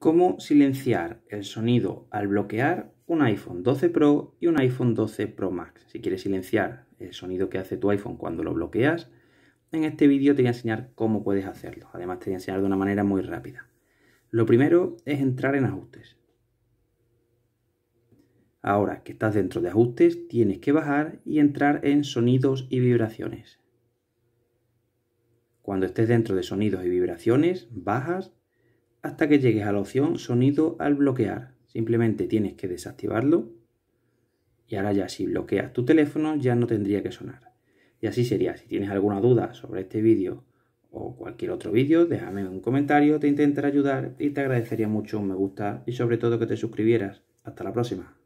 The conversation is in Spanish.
cómo silenciar el sonido al bloquear un iPhone 12 Pro y un iPhone 12 Pro Max. Si quieres silenciar el sonido que hace tu iPhone cuando lo bloqueas, en este vídeo te voy a enseñar cómo puedes hacerlo. Además te voy a enseñar de una manera muy rápida. Lo primero es entrar en ajustes. Ahora que estás dentro de ajustes, tienes que bajar y entrar en sonidos y vibraciones. Cuando estés dentro de sonidos y vibraciones, bajas hasta que llegues a la opción sonido al bloquear. Simplemente tienes que desactivarlo y ahora ya si bloqueas tu teléfono ya no tendría que sonar. Y así sería. Si tienes alguna duda sobre este vídeo o cualquier otro vídeo, déjame un comentario, te intentaré ayudar y te agradecería mucho un me gusta y sobre todo que te suscribieras. Hasta la próxima.